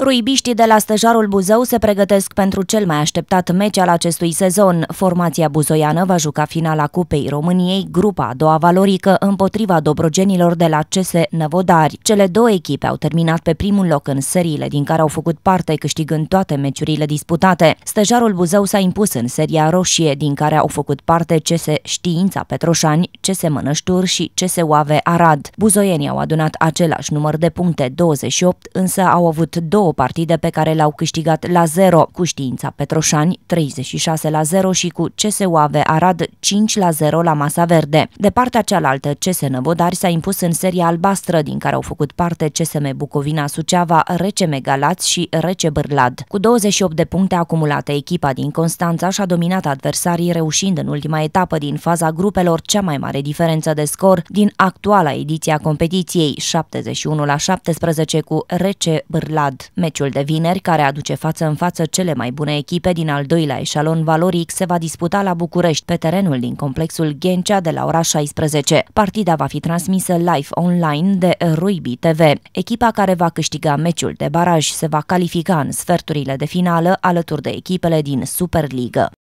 Ruibiștii de la stăjarul Buzău se pregătesc pentru cel mai așteptat meci al acestui sezon. Formația buzoiană va juca finala Cupei României, grupa a doua valorică, împotriva dobrogenilor de la CS Năvodari. Cele două echipe au terminat pe primul loc în seriile din care au făcut parte, câștigând toate meciurile disputate. Stăjarul Buzău s-a impus în seria roșie, din care au făcut parte CS Știința Petroșani, CS Mănăștur și CS Oave Arad. Buzoienii au adunat același număr de puncte, 28, însă au avut două două partide pe care le-au câștigat la 0, cu Știința Petroșani 36 la 0 și cu Ave Arad 5 la 0 la Masa Verde. De partea cealaltă, CS Năvodari s-a impus în seria albastră, din care au făcut parte CSM Bucovina Suceava, Rece Megalați și Rece Bârlad. Cu 28 de puncte acumulate, echipa din Constanța și-a dominat adversarii, reușind în ultima etapă din faza grupelor cea mai mare diferență de scor din actuala ediție a competiției, 71 la 17 cu Rece Bârlad. Meciul de vineri, care aduce față în față cele mai bune echipe din al doilea eșalon valoric, se va disputa la București, pe terenul din complexul Ghencea de la ora 16. Partida va fi transmisă live online de Ruibi TV. Echipa care va câștiga meciul de baraj se va califica în sferturile de finală alături de echipele din SuperLiga.